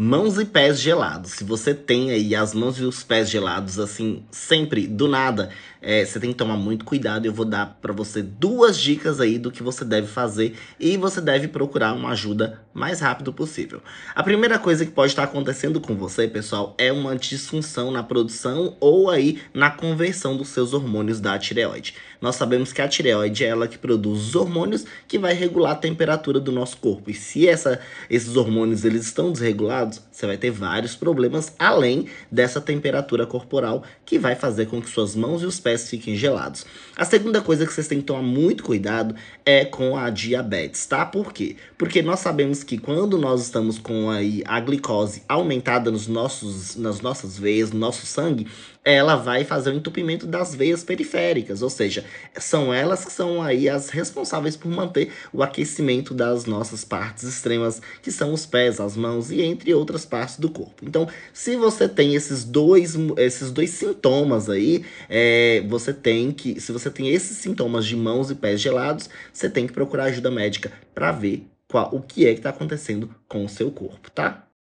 Mãos e pés gelados. Se você tem aí as mãos e os pés gelados, assim, sempre, do nada, é, você tem que tomar muito cuidado. Eu vou dar para você duas dicas aí do que você deve fazer e você deve procurar uma ajuda mais rápido possível. A primeira coisa que pode estar acontecendo com você, pessoal, é uma disfunção na produção ou aí na conversão dos seus hormônios da tireoide. Nós sabemos que a tireoide é ela que produz os hormônios que vai regular a temperatura do nosso corpo. E se essa, esses hormônios eles estão desregulados, lados. Você vai ter vários problemas além dessa temperatura corporal que vai fazer com que suas mãos e os pés fiquem gelados. A segunda coisa que vocês têm que tomar muito cuidado é com a diabetes, tá? Por quê? Porque nós sabemos que quando nós estamos com aí a glicose aumentada nos nossos, nas nossas veias, no nosso sangue, ela vai fazer o entupimento das veias periféricas, ou seja, são elas que são aí as responsáveis por manter o aquecimento das nossas partes extremas, que são os pés, as mãos e entre outras partes do corpo. Então, se você tem esses dois, esses dois sintomas aí, é, você tem que. Se você tem esses sintomas de mãos e pés gelados, você tem que procurar ajuda médica para ver qual, o que é que está acontecendo com o seu corpo, tá?